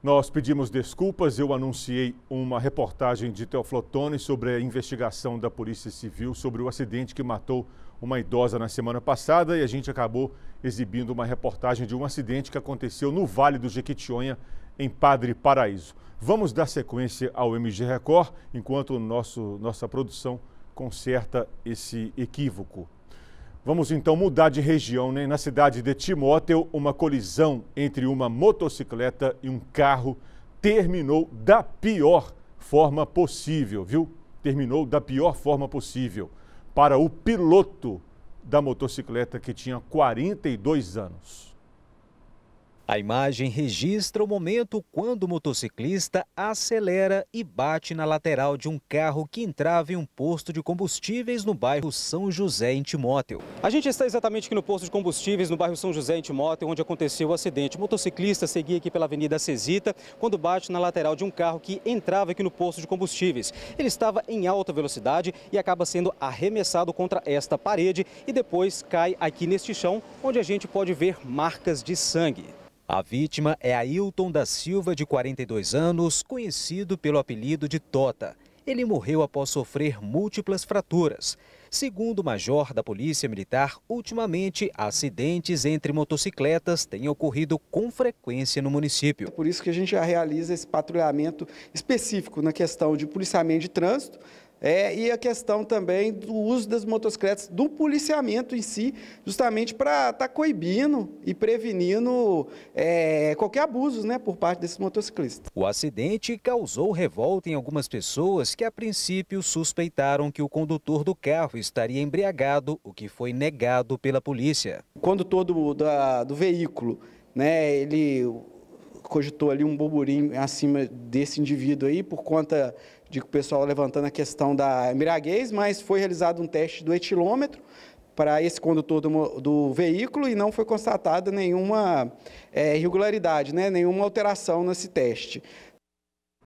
Nós pedimos desculpas, eu anunciei uma reportagem de Teoflotone sobre a investigação da Polícia Civil sobre o acidente que matou uma idosa na semana passada e a gente acabou exibindo uma reportagem de um acidente que aconteceu no Vale do Jequitinhonha, em Padre Paraíso. Vamos dar sequência ao MG Record enquanto nosso, nossa produção conserta esse equívoco. Vamos então mudar de região, né? Na cidade de Timóteo, uma colisão entre uma motocicleta e um carro terminou da pior forma possível, viu? Terminou da pior forma possível para o piloto da motocicleta que tinha 42 anos. A imagem registra o momento quando o motociclista acelera e bate na lateral de um carro que entrava em um posto de combustíveis no bairro São José em Timóteo. A gente está exatamente aqui no posto de combustíveis no bairro São José em Timóteo, onde aconteceu o acidente. O motociclista seguia aqui pela Avenida Cesita quando bate na lateral de um carro que entrava aqui no posto de combustíveis. Ele estava em alta velocidade e acaba sendo arremessado contra esta parede e depois cai aqui neste chão, onde a gente pode ver marcas de sangue. A vítima é Ailton da Silva, de 42 anos, conhecido pelo apelido de Tota. Ele morreu após sofrer múltiplas fraturas. Segundo o major da Polícia Militar, ultimamente acidentes entre motocicletas têm ocorrido com frequência no município. Por isso que a gente já realiza esse patrulhamento específico na questão de policiamento de trânsito, é, e a questão também do uso das motocicletas, do policiamento em si, justamente para estar tá coibindo e prevenindo é, qualquer abuso né, por parte desses motociclistas. O acidente causou revolta em algumas pessoas que, a princípio, suspeitaram que o condutor do carro estaria embriagado, o que foi negado pela polícia. O condutor do, da, do veículo, né, ele cogitou ali um burburinho acima desse indivíduo aí por conta de que o pessoal levantando a questão da embriaguez, mas foi realizado um teste do etilômetro para esse condutor do, do veículo e não foi constatada nenhuma é, irregularidade, né, nenhuma alteração nesse teste.